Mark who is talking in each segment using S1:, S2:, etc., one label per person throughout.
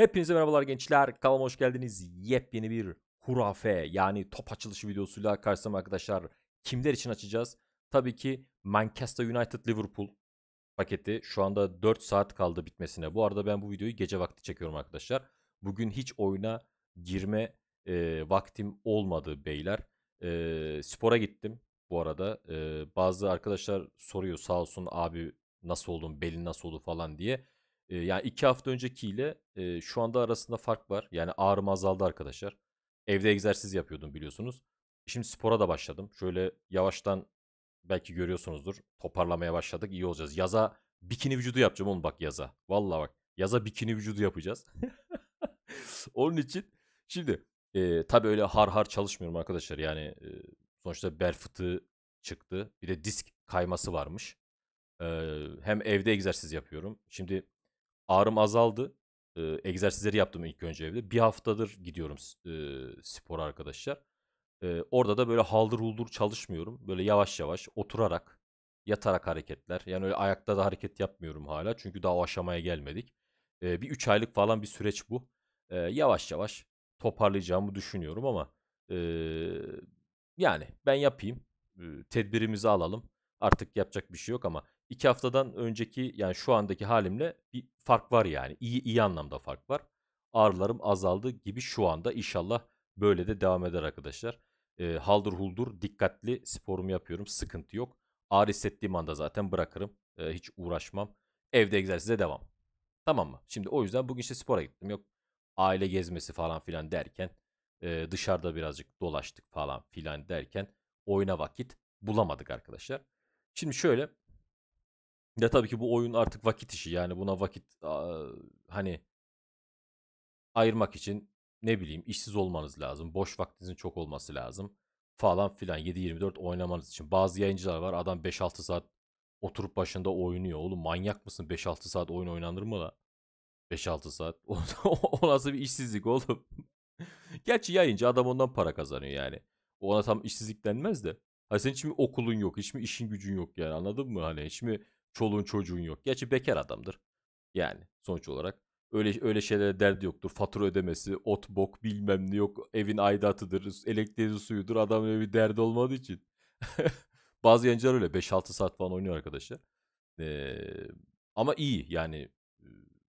S1: Hepinize merhabalar gençler. Kanalıma hoş geldiniz. Yepyeni bir hurafe yani top açılışı videosuyla karşısındayım arkadaşlar. Kimler için açacağız? Tabii ki Manchester United Liverpool paketi. Şu anda 4 saat kaldı bitmesine. Bu arada ben bu videoyu gece vakti çekiyorum arkadaşlar. Bugün hiç oyuna girme e, vaktim olmadı beyler. E, spora gittim bu arada. E, bazı arkadaşlar soruyor sağ olsun abi nasıl oldun, belin nasıl oldu falan diye. E, yani iki hafta öncekiyle e, şu anda arasında fark var. Yani ağrım azaldı arkadaşlar. Evde egzersiz yapıyordum biliyorsunuz. Şimdi spora da başladım. Şöyle yavaştan belki görüyorsunuzdur. Toparlamaya başladık. İyi olacağız. Yaza bikini vücudu yapacağım oğlum bak yaza. Valla bak. Yaza bikini vücudu yapacağız. Onun için şimdi e, tabii öyle har har çalışmıyorum arkadaşlar. Yani e, sonuçta bel fıtığı çıktı. Bir de disk kayması varmış. E, hem evde egzersiz yapıyorum. Şimdi ağrım azaldı. E, egzersizleri yaptım ilk önce evde. Bir haftadır gidiyorum e, spora arkadaşlar. E, orada da böyle haldır huldur çalışmıyorum. Böyle yavaş yavaş oturarak, yatarak hareketler. Yani öyle ayakta da hareket yapmıyorum hala. Çünkü daha o aşamaya gelmedik. E, bir 3 aylık falan bir süreç bu. E, yavaş yavaş toparlayacağımı düşünüyorum ama e, yani ben yapayım. E, tedbirimizi alalım. Artık yapacak bir şey yok ama iki haftadan önceki yani şu andaki halimle bir fark var yani. İyi, iyi anlamda fark var. Ağrılarım azaldı gibi şu anda inşallah böyle de devam eder arkadaşlar. E, haldır huldur dikkatli sporumu yapıyorum. Sıkıntı yok. Ağrı hissettiğim anda zaten bırakırım. E, hiç uğraşmam. Evde egzersize devam. Tamam mı? Şimdi o yüzden bugün işte spora gittim. Yok aile gezmesi falan filan derken e, dışarıda birazcık dolaştık falan filan derken oyuna vakit bulamadık arkadaşlar. Şimdi şöyle ya tabii ki bu oyun artık vakit işi yani buna vakit hani ayırmak için ne bileyim işsiz olmanız lazım. Boş vaktinizin çok olması lazım falan filan 7-24 oynamanız için. Bazı yayıncılar var adam 5-6 saat oturup başında oynuyor. Oğlum manyak mısın 5-6 saat oyun oynanır mı la? 5-6 saat. o nasıl bir işsizlik oğlum? Gerçi yayıncı adam ondan para kazanıyor yani. Ona tam işsizlik denmez de. Hani senin hiç mi okulun yok, hiç mi işin gücün yok yani anladın mı? Hani hiç mi çoluğun çocuğun yok. Gerçi bekar adamdır. Yani sonuç olarak. Öyle öyle şeylere derdi yoktur. Fatura ödemesi, ot bok bilmem ne yok. Evin aidatıdır, elektriği suyudur. Adam öyle bir derdi olmadığı için. Bazı yancılar öyle 5-6 saat falan oynuyor arkadaşlar. Ee, ama iyi yani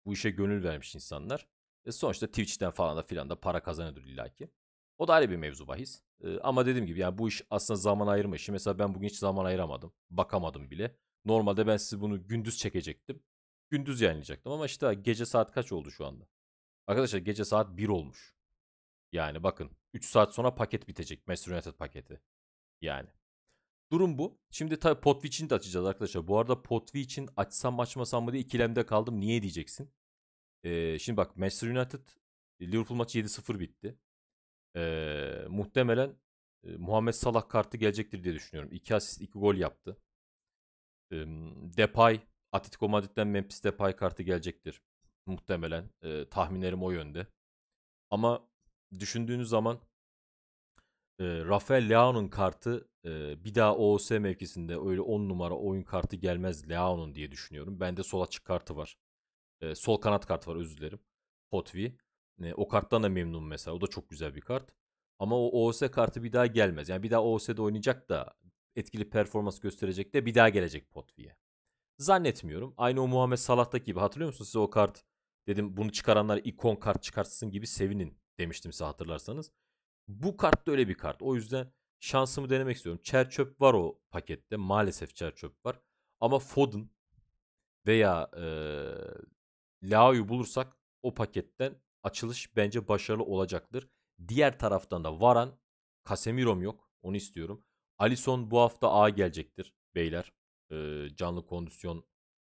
S1: bu işe gönül vermiş insanlar. E sonuçta Twitch'ten falan da filan da para kazanıyordur illaki. O da ayrı bir mevzu bahis. E, ama dediğim gibi yani bu iş aslında zaman ayırma işi. Mesela ben bugün hiç zaman ayıramadım. Bakamadım bile. Normalde ben sizi bunu gündüz çekecektim. Gündüz yayınlayacaktım ama işte gece saat kaç oldu şu anda? Arkadaşlar gece saat 1 olmuş. Yani bakın 3 saat sonra paket bitecek. Manchester United paketi. Yani. Durum bu. Şimdi tabii Potwitch'in de açacağız arkadaşlar. Bu arada Potwitch'in açsam açmasam mı diye ikilemde kaldım. Niye diyeceksin? Ee, şimdi bak Manchester United e, Liverpool maçı 7-0 bitti. Ee, muhtemelen e, Muhammed Salah kartı gelecektir diye düşünüyorum. 2 asist 2 gol yaptı. Depay, Atletico Madrid'den Memphis Depay kartı gelecektir. Muhtemelen. E, tahminlerim o yönde. Ama düşündüğünüz zaman e, Rafael Leao'nun kartı e, bir daha OOS mevkisinde öyle 10 numara oyun kartı gelmez Leao'nun diye düşünüyorum. Bende sol açık kartı var. E, sol kanat kartı var özür dilerim. Potvi. E, o karttan da memnun mesela. O da çok güzel bir kart. Ama o OOS kartı bir daha gelmez. Yani bir daha OOS'de oynayacak da etkili performans gösterecek de bir daha gelecek Potvi'ye. Zannetmiyorum. Aynı o Muhammed Salah'taki gibi hatırlıyor musunuz size o kart dedim bunu çıkaranlar ikon kart çıkarsın gibi sevinin demiştim size hatırlarsanız. Bu kart da öyle bir kart. O yüzden şansımı denemek istiyorum. Çer var o pakette. Maalesef çer var. Ama Foden veya e, Lao'yu bulursak o paketten açılış bence başarılı olacaktır. Diğer taraftan da Varan, Casemiro'm yok. Onu istiyorum. Alisson bu hafta A gelecektir beyler. E, canlı kondisyon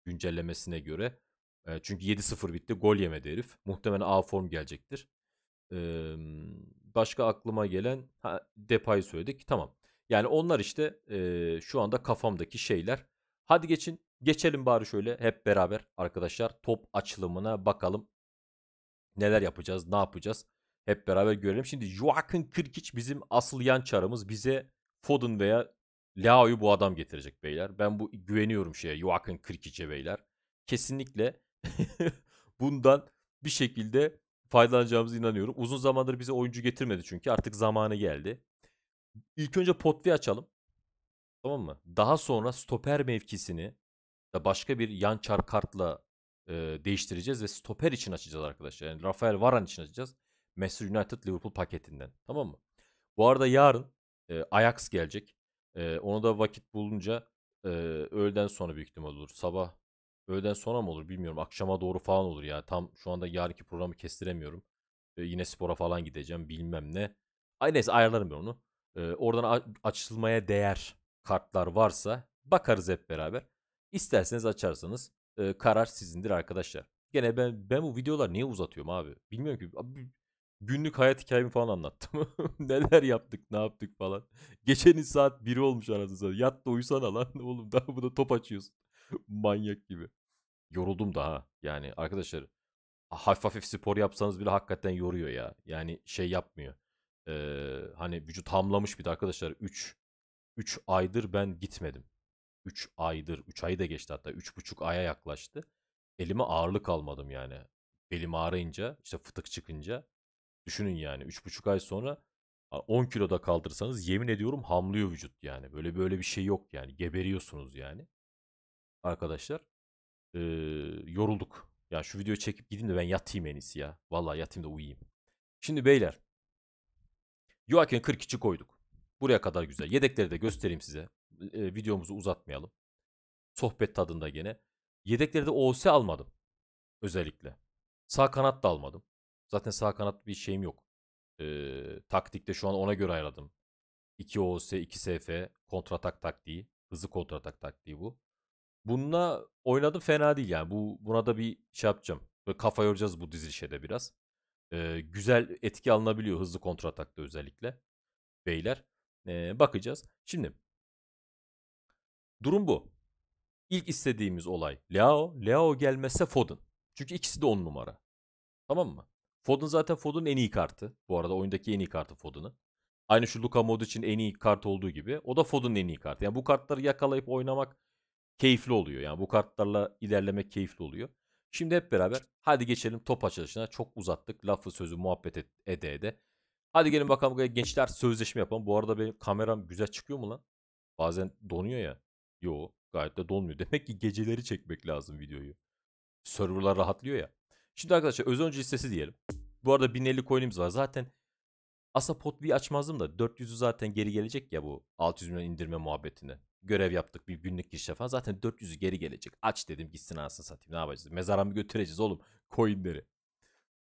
S1: güncellemesine göre. E, çünkü 7-0 bitti. Gol yemedi herif. Muhtemelen A form gelecektir. E, başka aklıma gelen ha, Depay'ı söyledik. Tamam. Yani onlar işte e, şu anda kafamdaki şeyler. Hadi geçin. Geçelim bari şöyle hep beraber arkadaşlar top açılımına bakalım. Neler yapacağız, ne yapacağız? Hep beraber görelim. Şimdi Joaquin Kırkiç bizim asıl yan çarımız. Bize Foden veya Leao'yu bu adam getirecek beyler. Ben bu güveniyorum şeye Joaquin Krikic'e beyler. Kesinlikle bundan bir şekilde faydalanacağımızı inanıyorum. Uzun zamandır bize oyuncu getirmedi çünkü artık zamanı geldi. İlk önce Potvi açalım. Tamam mı? Daha sonra stoper mevkisini da başka bir yan çar kartla e, değiştireceğiz ve stoper için açacağız arkadaşlar. Yani Rafael Varan için açacağız. Manchester United Liverpool paketinden. Tamam mı? Bu arada yarın e, Ajax gelecek. E, onu da vakit bulunca e, öğleden sonra büyük ihtimal olur. Sabah öğleden sonra mı olur bilmiyorum. Akşama doğru falan olur ya. Tam şu anda yarınki programı kestiremiyorum. E, yine spora falan gideceğim bilmem ne. Ay neyse ayarlarım ben onu. E, oradan açılmaya değer kartlar varsa bakarız hep beraber. İsterseniz açarsanız e, karar sizindir arkadaşlar. Gene ben ben bu videolar niye uzatıyorum abi? Bilmiyorum ki. Abi, günlük hayat hikayemi falan anlattım. Neler yaptık, ne yaptık falan. Geçen saat biri olmuş aranızda. sana. Yat da uyusana lan oğlum daha bu da top açıyorsun. Manyak gibi. Yoruldum daha. Yani arkadaşlar hafif hafif spor yapsanız bile hakikaten yoruyor ya. Yani şey yapmıyor. Ee, hani vücut hamlamış bir de arkadaşlar 3 3 aydır ben gitmedim. 3 aydır, 3 ayı da geçti hatta 3,5 aya yaklaştı. Elime ağırlık almadım yani. Belim ağrıyınca, işte fıtık çıkınca Düşünün yani 3,5 ay sonra 10 kiloda kaldırsanız yemin ediyorum hamlıyor vücut yani. Böyle böyle bir şey yok yani. Geberiyorsunuz yani. Arkadaşlar ee, yorulduk. Ya şu videoyu çekip gideyim de ben yatayım en iyisi ya. vallahi yatayım da uyuyayım. Şimdi beyler. Joaquin 42 koyduk. Buraya kadar güzel. Yedekleri de göstereyim size. E, videomuzu uzatmayalım. Sohbet tadında gene. Yedekleri de OS almadım. Özellikle. Sağ kanat da almadım. Zaten sağ kanat bir şeyim yok. Ee, taktikte şu an ona göre ayarladım. 2 OS, 2 SF, kontratak taktiği. Hızlı kontratak taktiği bu. Bununla oynadım fena değil yani. Bu, buna da bir şey yapacağım. Böyle kafa yoracağız bu dizilişe de biraz. Ee, güzel etki alınabiliyor hızlı kontratakta özellikle. Beyler. Ee, bakacağız. Şimdi durum bu. İlk istediğimiz olay Leo. Leo gelmezse Foden. Çünkü ikisi de on numara. Tamam mı? Foden zaten Foden'ın en iyi kartı. Bu arada oyundaki en iyi kartı Foden'ın. Aynı şu Luka için en iyi kart olduğu gibi. O da Foden'ın en iyi kartı. Yani bu kartları yakalayıp oynamak keyifli oluyor. Yani bu kartlarla ilerlemek keyifli oluyor. Şimdi hep beraber hadi geçelim top açılışına. Çok uzattık. Lafı sözü muhabbet et, ede ede. Hadi gelin bakalım gençler sözleşme yapalım. Bu arada benim kameram güzel çıkıyor mu lan? Bazen donuyor ya. Yo gayet de donmuyor. Demek ki geceleri çekmek lazım videoyu. Serverlar rahatlıyor ya. Şimdi arkadaşlar öz önce listesi diyelim. Bu arada 1050 coin'imiz var. Zaten Asa pot bir açmazdım da 400'ü zaten geri gelecek ya bu 600 milyon indirme muhabbetine. Görev yaptık bir günlük girişe falan. Zaten 400'ü geri gelecek. Aç dedim gitsin anasını satayım. Ne yapacağız? Mezara götüreceğiz oğlum coinleri?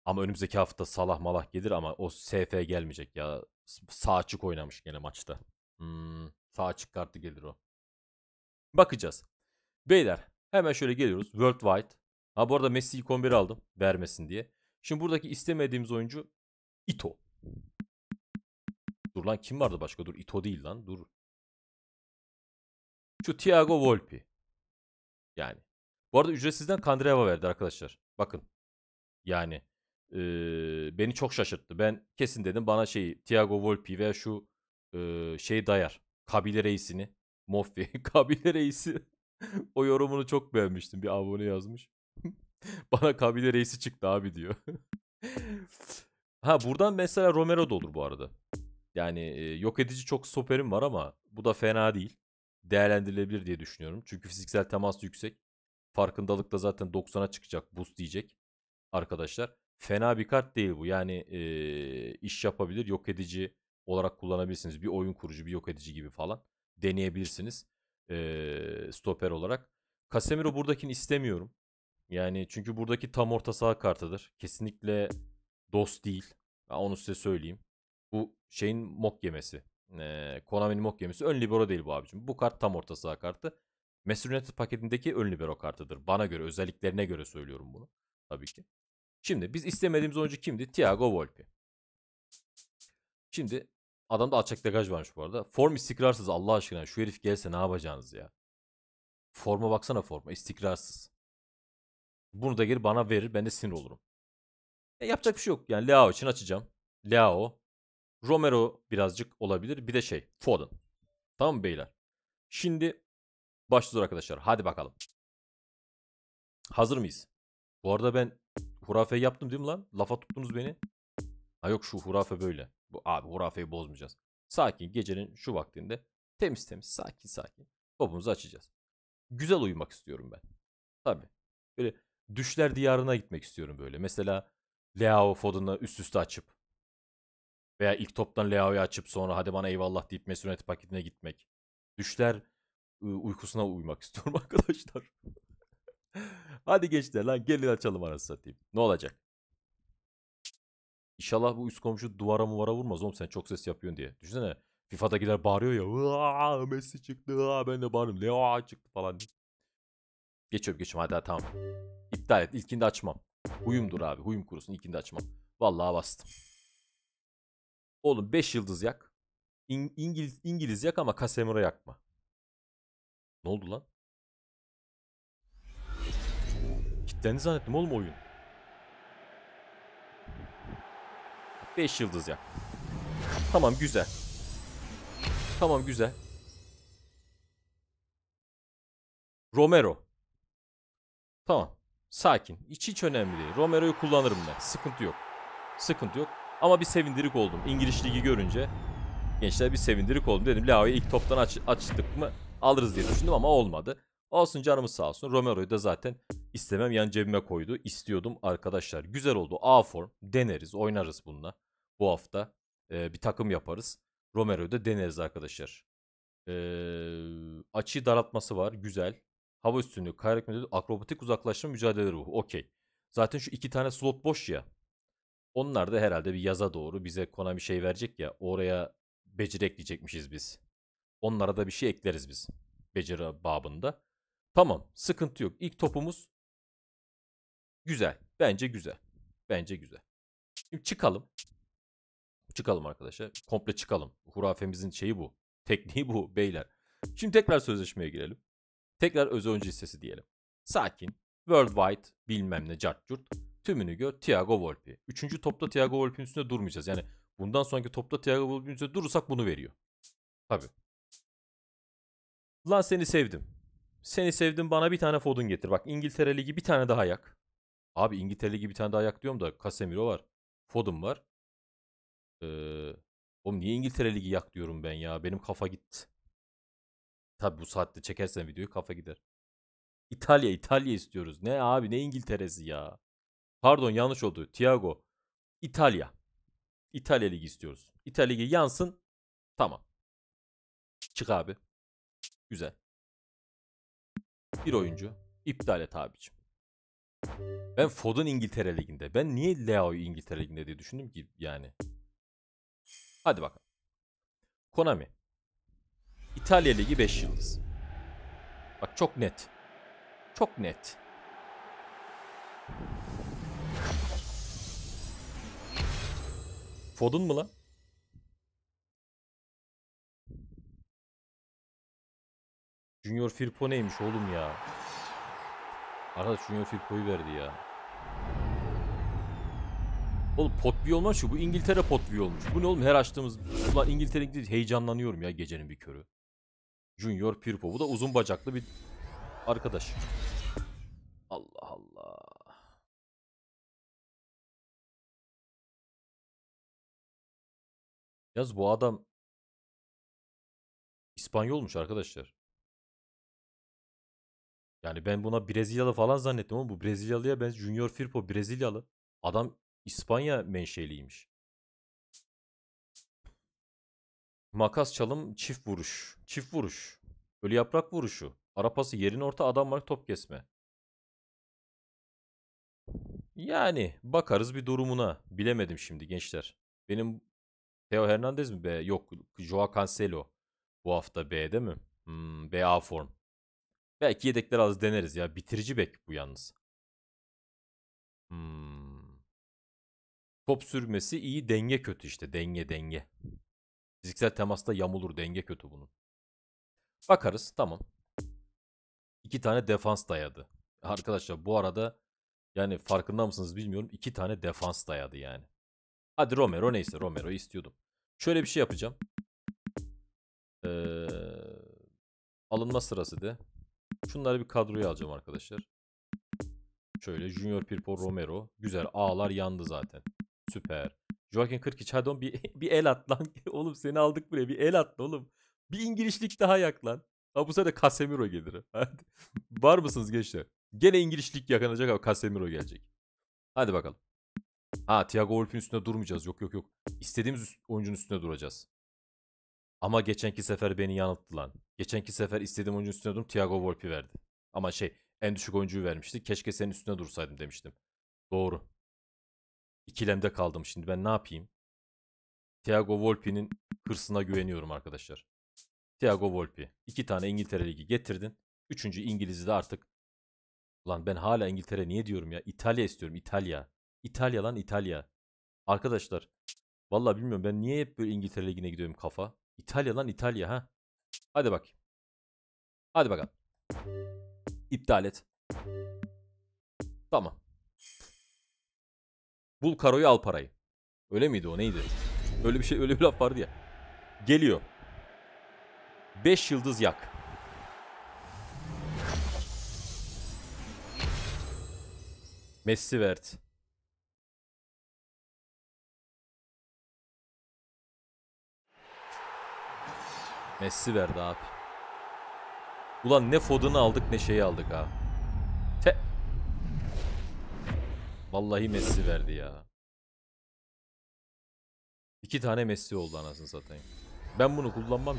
S1: Ama önümüzdeki hafta salah malah gelir ama o SF gelmeyecek ya. Sağ açık oynamış gene maçta. Hmm, sağ açık kartı gelir o. Bakacağız. Beyler hemen şöyle geliyoruz. Worldwide Ha bu arada Messi ilk 11'i aldım vermesin diye. Şimdi buradaki istemediğimiz oyuncu Ito. Dur lan kim vardı başka? Dur Ito değil lan dur. Şu Thiago Volpi. Yani. Bu arada ücretsizden Kandreva verdi arkadaşlar. Bakın. Yani. E, beni çok şaşırttı. Ben kesin dedim bana şeyi Thiago Volpi veya şu e, şey dayar. Kabile reisini. Moffi. kabile reisi. o yorumunu çok beğenmiştim. Bir abone yazmış. Bana kabile reisi çıktı abi diyor. ha buradan mesela Romero da olur bu arada. Yani e, yok edici çok stoperim var ama bu da fena değil. Değerlendirilebilir diye düşünüyorum. Çünkü fiziksel temas yüksek. Farkındalık da zaten 90'a çıkacak. Boost diyecek arkadaşlar. Fena bir kart değil bu. Yani e, iş yapabilir. Yok edici olarak kullanabilirsiniz. Bir oyun kurucu, bir yok edici gibi falan. Deneyebilirsiniz. E, stoper olarak. Casemiro buradakini istemiyorum. Yani çünkü buradaki tam orta saha kartıdır. Kesinlikle dost değil. Ben onu size söyleyeyim. Bu şeyin mok yemesi. Ee, Konami'nin mok yemesi ön libero değil bu abicim. Bu kart tam orta saha kartı. Manchester United paketindeki ön libero kartıdır. Bana göre özelliklerine göre söylüyorum bunu. Tabii ki. Şimdi biz istemediğimiz oyuncu kimdi? Thiago Volpi. Şimdi adamda alçak degaj varmış bu arada. Form istikrarsız Allah aşkına. Şu herif gelse ne yapacağınız ya? Forma baksana forma istikrarsız. Bunu da geri bana verir. Ben de sinir olurum. E, yapacak bir şey yok. Yani Leao için açacağım. Leao. Romero birazcık olabilir. Bir de şey. Foden. Tamam mı beyler? Şimdi başlıyoruz arkadaşlar. Hadi bakalım. Hazır mıyız? Bu arada ben hurafe yaptım değil mi lan? Lafa tuttunuz beni. Ha yok şu hurafe böyle. Bu abi hurafeyi bozmayacağız. Sakin gecenin şu vaktinde temiz temiz sakin sakin topumuzu açacağız. Güzel uyumak istiyorum ben. Tabii. Böyle düşler diyarına gitmek istiyorum böyle. Mesela Leao Foden'ı üst üste açıp veya ilk toptan Leao'yu açıp sonra hadi bana eyvallah deyip Mesut paketine gitmek. Düşler uykusuna uyumak istiyorum arkadaşlar. hadi gençler lan gelin açalım arası satayım. Ne olacak? İnşallah bu üst komşu duvara muvara vurmaz oğlum sen çok ses yapıyorsun diye. Düşünsene FIFA'dakiler bağırıyor ya. Messi çıktı. Ben de bağırıyorum. Leo çıktı falan diye. Geçiyorum geçiyorum hadi, hadi tamam. İptal et. ilkinde açmam. Huyumdur abi. Huyum kurusun. ilkinde açmam. Vallahi bastım. Oğlum 5 yıldız yak. İng İngiliz, İngiliz yak ama Casemiro yakma. Ne oldu lan? Kitlendi zannettim oğlum oyun. 5 yıldız yak. Tamam güzel. Tamam güzel. Romero. Tamam. Sakin. Hiç hiç önemli değil. Romero'yu kullanırım ben. Sıkıntı yok. Sıkıntı yok. Ama bir sevindirik oldum. İngiliz Ligi görünce gençler bir sevindirik oldum. Dedim Leao'yu ilk toptan aç açtık mı alırız diye düşündüm ama olmadı. Olsun canımız sağ olsun. Romero'yu da zaten istemem yan cebime koydu. İstiyordum arkadaşlar. Güzel oldu. A form. Deneriz. Oynarız bununla. Bu hafta e, bir takım yaparız. Romero'yu da deneriz arkadaşlar. E, açıyı daraltması var. Güzel. Hava üstünlüğü, kayrak müdahale, akrobatik uzaklaşma mücadele ruhu. Okey. Zaten şu iki tane slot boş ya. Onlar da herhalde bir yaza doğru bize Konami şey verecek ya. Oraya beceri ekleyecekmişiz biz. Onlara da bir şey ekleriz biz. Beceri babında. Tamam. Sıkıntı yok. İlk topumuz güzel. Bence güzel. Bence güzel. Şimdi çıkalım. Çıkalım arkadaşlar. Komple çıkalım. Hurafemizin şeyi bu. Tekniği bu beyler. Şimdi tekrar sözleşmeye girelim. Tekrar öz oyuncu listesi diyelim. Sakin, Worldwide, bilmem ne, Cartcurt. Tümünü gör, Thiago Volpi. Üçüncü topta Thiago Volpi'nin üstünde durmayacağız. Yani bundan sonraki topta Thiago Volpi'nin üstünde durursak bunu veriyor. Tabii. Lan seni sevdim. Seni sevdim bana bir tane fodun getir. Bak İngiltere Ligi bir tane daha yak. Abi İngiltere Ligi bir tane daha yak diyorum da Casemiro var. Fodun var. Ee, oğlum niye İngiltere Ligi yak diyorum ben ya. Benim kafa gitti. Tabi bu saatte çekersen videoyu kafa gider. İtalya İtalya istiyoruz. Ne abi ne İngiltere'si ya. Pardon yanlış oldu. Tiago. İtalya. İtalya Ligi istiyoruz. İtalya Ligi yansın. Tamam. Çık abi. Güzel. Bir oyuncu. iptal et abicim. Ben Fod'un İngiltere Ligi'nde. Ben niye Leo'yu İngiltere Ligi'nde diye düşündüm ki yani. Hadi bakalım. Konami. İtalya Ligi 5 yıldız. Bak çok net. Çok net. Fodun mu lan? Junior Firpo neymiş oğlum ya? Arkadaş Junior Firpo'yu verdi ya. Oğlum potbi olmaz şu. Bu İngiltere pot potbi olmuş. Bu ne oğlum her açtığımız... Ulan İngiltere heyecanlanıyorum ya gecenin bir körü. Junior Pirpo. Bu da uzun bacaklı bir arkadaş. Allah Allah. Yaz bu adam İspanyolmuş arkadaşlar. Yani ben buna Brezilyalı falan zannettim ama bu Brezilyalıya ben Junior Firpo Brezilyalı. Adam İspanya menşeliymiş. Makas çalım, çift vuruş. Çift vuruş. Ölü yaprak vuruşu. Arapası yerin orta adam var top kesme. Yani bakarız bir durumuna. Bilemedim şimdi gençler. Benim Theo Hernandez mi be? Yok. Joao Cancelo bu hafta B'de mi? Hmm, BA form. Belki yedekler az deneriz ya. Bitirici bek bu yalnız. Hmm. Top sürmesi iyi denge kötü işte. Denge denge. Fiziksel temasta yamulur denge kötü bunun. Bakarız tamam. İki tane defans dayadı. Arkadaşlar bu arada yani farkında mısınız bilmiyorum iki tane defans dayadı yani. Hadi Romero neyse Romero istiyordum. Şöyle bir şey yapacağım. Ee, alınma sırası de. Şunları bir kadroya alacağım arkadaşlar. Şöyle Junior Pirpo Romero. Güzel ağlar yandı zaten. Süper. Joaquin 42 hadi bir, bir el at lan. oğlum seni aldık buraya bir el at oğlum. Bir İngilizlik daha yak lan. Ha bu sefer Casemiro gelir. Hadi. Var mısınız gençler? Gene İngilizlik yakanacak ama Casemiro gelecek. Hadi bakalım. Ha Thiago Wolff'in üstünde durmayacağız. Yok yok yok. İstediğimiz üst, oyuncunun üstünde duracağız. Ama geçenki sefer beni yanılttı lan. Geçenki sefer istediğim oyuncunun üstüne durdum. Thiago Wolff'i verdi. Ama şey en düşük oyuncuyu vermişti. Keşke senin üstüne dursaydım demiştim. Doğru ikilemde kaldım şimdi ben ne yapayım? Thiago Volpi'nin hırsına güveniyorum arkadaşlar. Thiago Volpi. iki tane İngiltere Ligi getirdin. Üçüncü İngiliz'i de artık. Lan ben hala İngiltere niye diyorum ya? İtalya istiyorum İtalya. İtalya lan İtalya. Arkadaşlar Vallahi bilmiyorum ben niye hep böyle İngiltere Ligi'ne gidiyorum kafa. İtalya lan İtalya ha. Hadi bak. Hadi bakalım. İptal et. Tamam. Bul karoyu al parayı. Öyle miydi o neydi? Öyle bir şey öyle bir laf vardı ya. Geliyor. 5 yıldız yak. Messi vert. Messi verdi abi. Ulan ne Fod'unu aldık ne şeyi aldık ha. Vallahi Messi verdi ya. İki tane Messi oldu anasını satayım. Ben bunu kullanmam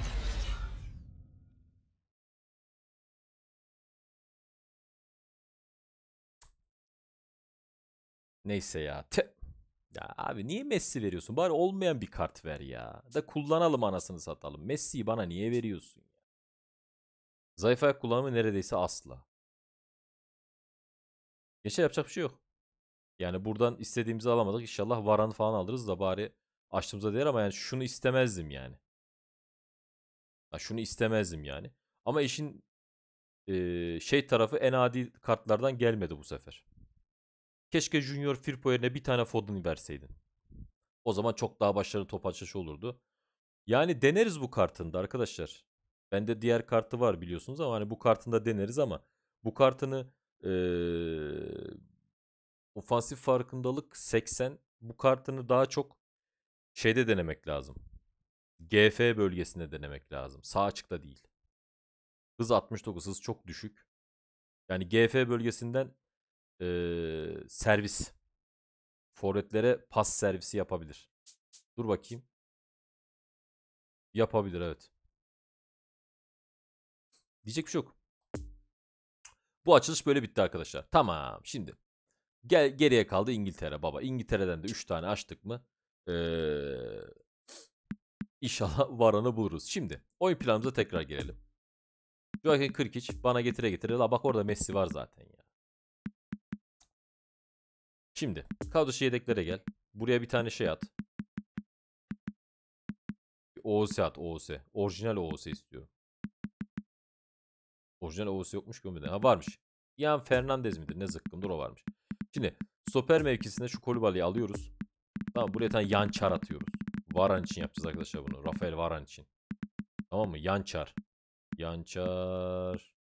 S1: Neyse ya. Te ya abi niye Messi veriyorsun? Bari olmayan bir kart ver ya. Da kullanalım anasını satalım. Messi'yi bana niye veriyorsun? Zayıf ayak kullanımı neredeyse asla. Geçer yapacak bir şey yok. Yani buradan istediğimizi alamadık. İnşallah varan falan alırız da bari açtığımıza değer ama yani şunu istemezdim yani. Ya şunu istemezdim yani. Ama işin e, şey tarafı en adi kartlardan gelmedi bu sefer. Keşke Junior Firpo yerine bir tane Foden verseydin. O zaman çok daha başarılı top açışı olurdu. Yani deneriz bu kartında arkadaşlar. Bende diğer kartı var biliyorsunuz ama hani bu kartında deneriz ama bu kartını ee, Ofansif farkındalık 80. Bu kartını daha çok şeyde denemek lazım. GF bölgesinde denemek lazım. Sağ açıkta değil. Hız 69. Hız çok düşük. Yani GF bölgesinden e, servis. Forvetlere pas servisi yapabilir. Dur bakayım. Yapabilir evet. Diyecek bir şey yok. Bu açılış böyle bitti arkadaşlar. Tamam şimdi. Gel, geriye kaldı İngiltere baba. İngiltere'den de 3 tane açtık mı ee, inşallah varanı buluruz. Şimdi oyun planımıza tekrar gelelim. Joaquin Kırkiç bana getire getire. La bak orada Messi var zaten ya. Şimdi kadrosu yedeklere gel. Buraya bir tane şey at. OOS at OOS. Orijinal OOS istiyorum. Orijinal OOS yokmuş ki ömrüden. Ha varmış. Ian Fernandez midir? Ne zıkkım? Dur o varmış. Şimdi stoper mevkisinde şu Kolibali'yi alıyoruz. Tamam buraya tane yan çar atıyoruz. Varan için yapacağız arkadaşlar bunu. Rafael Varan için. Tamam mı? Yan çar. Yan çar.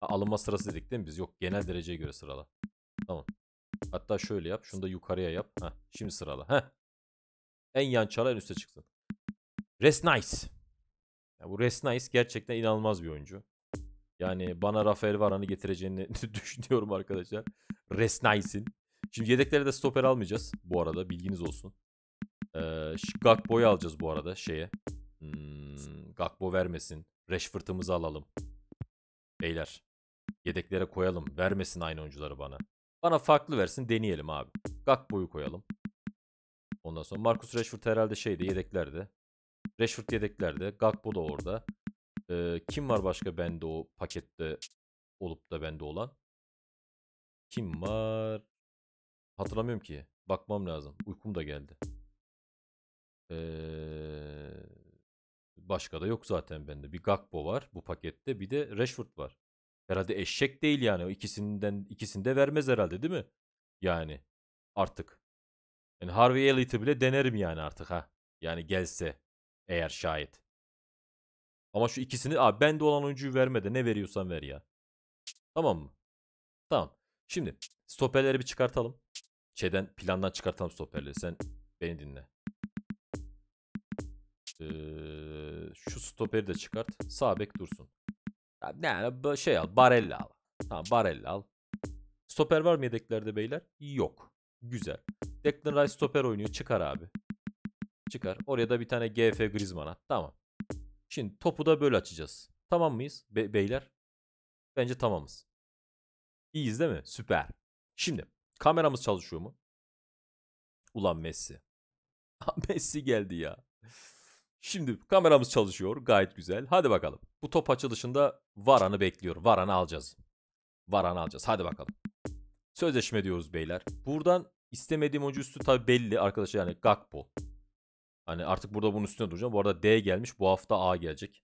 S1: Ha, alınma sırası dedik değil mi biz? Yok genel dereceye göre sırala. Tamam. Hatta şöyle yap. Şunu da yukarıya yap. Heh, şimdi sırala. Heh. En yan çara en üste çıksın. Rest Nice. Yani bu Rest Nice gerçekten inanılmaz bir oyuncu. Yani bana Rafael Varane'ı getireceğini düşünüyorum arkadaşlar. Resnays'in. Şimdi yedeklere de stoper almayacağız bu arada bilginiz olsun. Ee, Gakpo'yu alacağız bu arada şeye. Hmm, Gakpo vermesin. Rashford'ımızı alalım. Beyler yedeklere koyalım. Vermesin aynı oyuncuları bana. Bana farklı versin deneyelim abi. Gakpo'yu koyalım. Ondan sonra Marcus Rashford herhalde şeyde yedeklerde. Rashford yedeklerde. Gakpo da orada. Ee, kim var başka bende o pakette olup da bende olan? Kim var? Hatırlamıyorum ki. Bakmam lazım. Uykum da geldi. Ee, başka da yok zaten bende. Bir Gakpo var bu pakette. Bir de Rashford var. Herhalde eşek değil yani. O ikisinden ikisini de vermez herhalde değil mi? Yani artık. Yani Harvey Elliott'ı bile denerim yani artık ha. Yani gelse eğer şayet. Ama şu ikisini abi bende olan oyuncuyu verme de ne veriyorsan ver ya. Tamam mı? Tamam. Şimdi stoperleri bir çıkartalım. Çeden plandan çıkartalım stoperleri. Sen beni dinle. Ee, şu stoperi de çıkart. Sağ bek dursun. Yani şey al. Barella al. Tamam Barella al. Stoper var mı yedeklerde beyler? Yok. Güzel. Declan Rice stoper oynuyor. Çıkar abi. Çıkar. Oraya da bir tane GF Griezmann at. Tamam. Şimdi topu da böyle açacağız. Tamam mıyız be beyler? Bence tamamız. İyiyiz değil mi? Süper. Şimdi kameramız çalışıyor mu? Ulan Messi. Ah, Messi geldi ya. Şimdi kameramız çalışıyor. Gayet güzel. Hadi bakalım. Bu top açılışında Varan'ı bekliyor. Varan'ı alacağız. Varan'ı alacağız. Hadi bakalım. Sözleşme diyoruz beyler. Buradan istemediğim oyuncu üstü tabi belli arkadaşlar. Yani Gakpo. Hani artık burada bunun üstüne duracağım. Bu arada D gelmiş. Bu hafta A gelecek.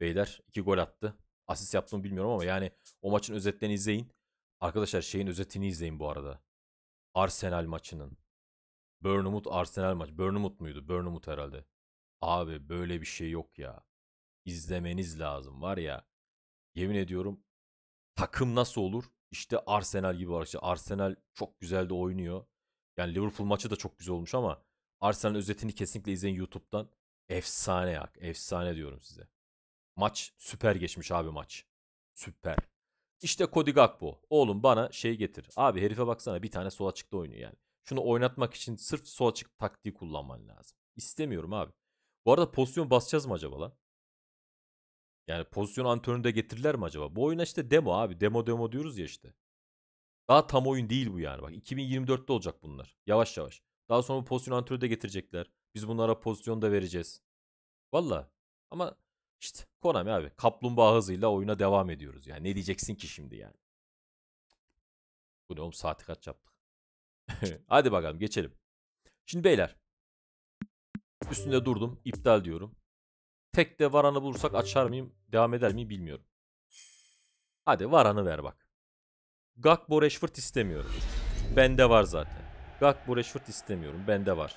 S1: Beyler 2 gol attı. Asist yaptığını bilmiyorum ama yani o maçın özetlerini izleyin. Arkadaşlar şeyin özetini izleyin bu arada. Arsenal maçının. Bournemouth Arsenal maç. Bournemouth muydu? Bournemouth herhalde. Abi böyle bir şey yok ya. İzlemeniz lazım var ya. Yemin ediyorum takım nasıl olur? İşte Arsenal gibi var. İşte Arsenal çok güzel de oynuyor. Yani Liverpool maçı da çok güzel olmuş ama Arsenal özetini kesinlikle izleyin YouTube'dan. Efsane ya. Efsane diyorum size. Maç süper geçmiş abi maç. Süper. İşte Cody Gakpo. Oğlum bana şey getir. Abi herife baksana bir tane sol açıkta oynuyor yani. Şunu oynatmak için sırf sol açık taktiği kullanman lazım. İstemiyorum abi. Bu arada pozisyon basacağız mı acaba lan? Yani pozisyon antrenörünü de getirirler mi acaba? Bu oyuna işte demo abi. Demo demo diyoruz ya işte. Daha tam oyun değil bu yani. Bak 2024'te olacak bunlar. Yavaş yavaş. Daha sonra bu pozisyon antrenörü de getirecekler. Biz bunlara pozisyon da vereceğiz. Valla. Ama işte Konami abi kaplumbağa hızıyla oyuna devam ediyoruz. Yani ne diyeceksin ki şimdi yani? Bu ne oğlum saati kaç yaptık? Hadi bakalım geçelim. Şimdi beyler. Üstünde durdum. iptal diyorum. Tek de varanı bulursak açar mıyım? Devam eder miyim bilmiyorum. Hadi varanı ver bak. Gakbo Rashford istemiyorum. Bende var zaten bu Rashford istemiyorum. Bende var.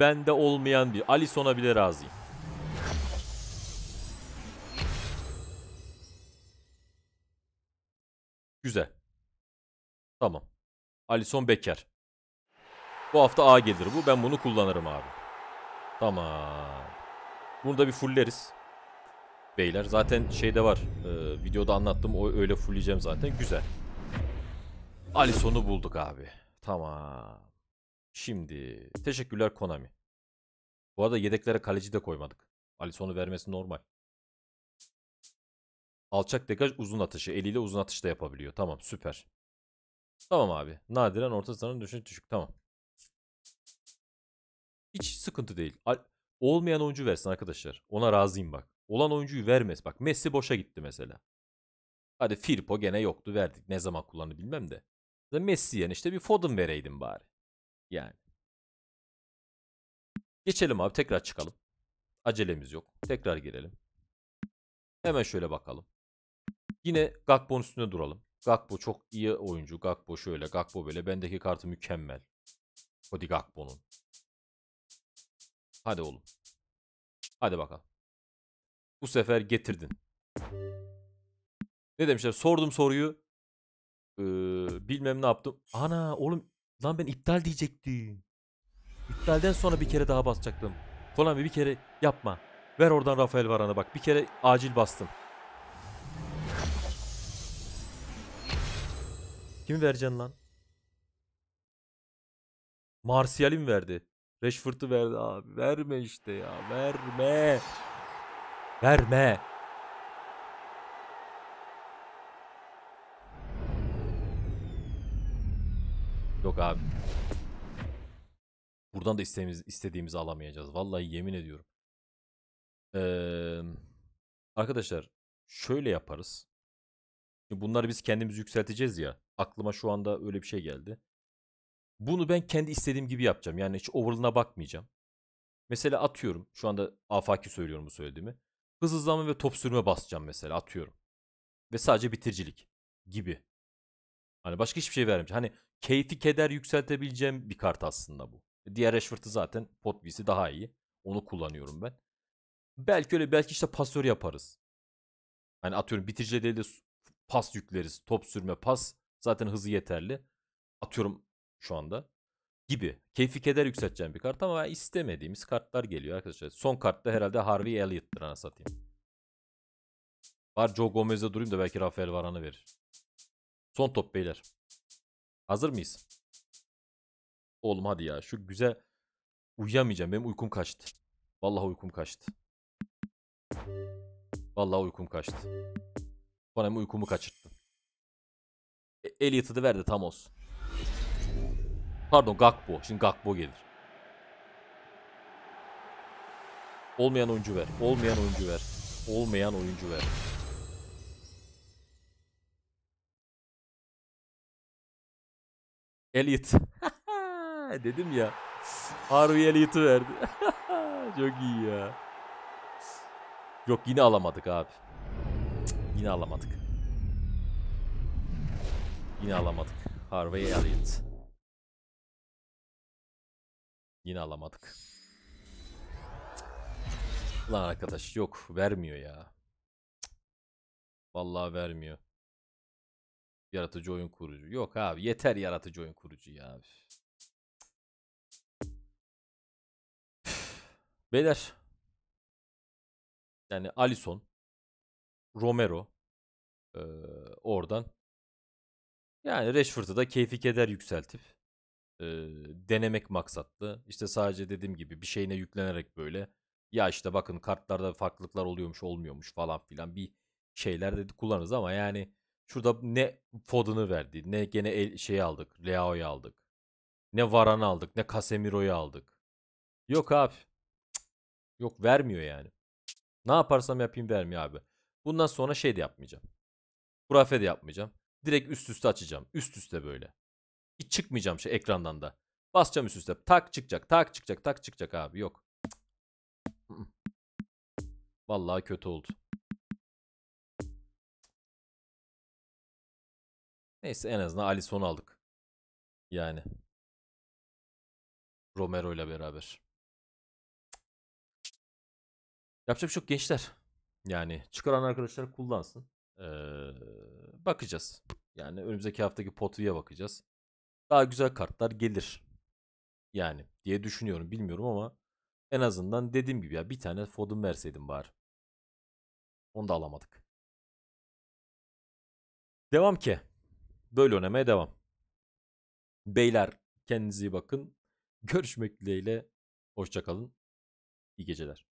S1: Bende olmayan bir. Alisson'a bile razıyım. Güzel. Tamam. Alisson Becker. Bu hafta A gelir bu. Ben bunu kullanırım abi. Tamam. Bunu da bir fulleriz. Beyler zaten şeyde var. E, videoda anlattım. O öyle fullleyeceğim zaten. Güzel. Alisson'u bulduk abi. Tamam. Şimdi teşekkürler Konami. Bu arada yedeklere kaleci de koymadık. Alisson'u vermesi normal. Alçak dekaj uzun atışı. Eliyle uzun atış da yapabiliyor. Tamam süper. Tamam abi. Nadiren orta sahanın düşünce düşük. Tamam. Hiç sıkıntı değil. Al Olmayan oyuncu versin arkadaşlar. Ona razıyım bak. Olan oyuncuyu vermez. Bak Messi boşa gitti mesela. Hadi Firpo gene yoktu verdik. Ne zaman kullandı bilmem de. Da Messi işte bir Foden vereydim bari. Yani. Geçelim abi tekrar çıkalım. Acelemiz yok. Tekrar girelim. Hemen şöyle bakalım. Yine Gakpo'nun üstünde duralım. Gakpo çok iyi oyuncu. Gakpo şöyle, Gakpo böyle. Bendeki kartı mükemmel. Hadi Gakpo'nun. Hadi oğlum. Hadi bakalım. Bu sefer getirdin. Ne demişler? Sordum soruyu. Ee, bilmem ne yaptım. Ana oğlum lan ben iptal diyecektim. İptalden sonra bir kere daha basacaktım. Konami bir kere yapma. Ver oradan Rafael Varane'a bak. Bir kere acil bastım. Kim vereceksin lan? Martial'i verdi? Rashford'u verdi abi. Verme işte ya. Verme. Verme. Yok abi. Buradan da istediğimiz, istediğimizi alamayacağız. Vallahi yemin ediyorum. Ee, arkadaşlar şöyle yaparız. Şimdi bunları biz kendimiz yükselteceğiz ya. Aklıma şu anda öyle bir şey geldi. Bunu ben kendi istediğim gibi yapacağım. Yani hiç overall'ına bakmayacağım. Mesela atıyorum. Şu anda afaki söylüyorum bu söylediğimi. Hız hızlanma ve top sürme basacağım mesela atıyorum. Ve sadece bitiricilik gibi. Hani başka hiçbir şey vermeyeceğim. Hani keyfi keder yükseltebileceğim bir kart aslında bu. Diğer Ashford'ı zaten Potbisi daha iyi. Onu kullanıyorum ben. Belki öyle belki işte pasör yaparız. Hani atıyorum bitiricileri de pas yükleriz. Top sürme pas zaten hızı yeterli. Atıyorum şu anda gibi. Keyfi keder yükselteceğim bir kart ama istemediğimiz kartlar geliyor arkadaşlar. Son kartta herhalde Harvey Elliott'tır ana satayım. Var Joe Gomez'e durayım da belki Rafael Varane'ı verir. Son top beyler. Hazır mıyız? Oğlum hadi ya şu güzel uyuyamayacağım. Benim uykum kaçtı. Vallahi uykum kaçtı. Vallahi uykum kaçtı. Bana mı uykumu kaçırttın. E, Elliot'ı da verdi tam olsun. Pardon gakbo Şimdi gakbo gelir. Olmayan oyuncu ver. Olmayan oyuncu ver. Olmayan oyuncu ver. Elliot. Dedim ya. Harvey Elliot'ı verdi. Çok iyi ya. Yok yine alamadık abi. yine alamadık. Yine alamadık. Harvey Elliot. Yine alamadık. Lan arkadaş yok vermiyor ya. Vallahi vermiyor. Yaratıcı oyun kurucu. Yok abi yeter yaratıcı oyun kurucu ya. abi. Beyler. Yani Alison. Romero. Ee, oradan. Yani Rashford'u da keyfi keder yükseltip e, denemek maksatlı. İşte sadece dediğim gibi bir şeyine yüklenerek böyle ya işte bakın kartlarda farklılıklar oluyormuş olmuyormuş falan filan bir şeyler dedi kullanırız ama yani Şurada ne Foden'ı verdi. Ne gene el, şey aldık. Leao'yu aldık. Ne Varan'ı aldık. Ne Casemiro'yu aldık. Yok abi. Yok vermiyor yani. Ne yaparsam yapayım vermiyor abi. Bundan sonra şey de yapmayacağım. Hurafe de yapmayacağım. Direkt üst üste açacağım. Üst üste böyle. Hiç çıkmayacağım şey ekrandan da. Basacağım üst üste. Tak çıkacak. Tak çıkacak. Tak çıkacak abi. Yok. Vallahi kötü oldu. Neyse en azından Alisson'u aldık. Yani. Romero ile beraber. Yapacak çok şey gençler. Yani çıkaran arkadaşlar kullansın. Ee, bakacağız. Yani önümüzdeki haftaki potuya bakacağız. Daha güzel kartlar gelir. Yani diye düşünüyorum. Bilmiyorum ama en azından dediğim gibi ya bir tane Fodum verseydim bari. Onu da alamadık. Devam ki. Böyle oynamaya devam. Beyler kendinize iyi bakın. Görüşmek dileğiyle. Hoşçakalın. İyi geceler.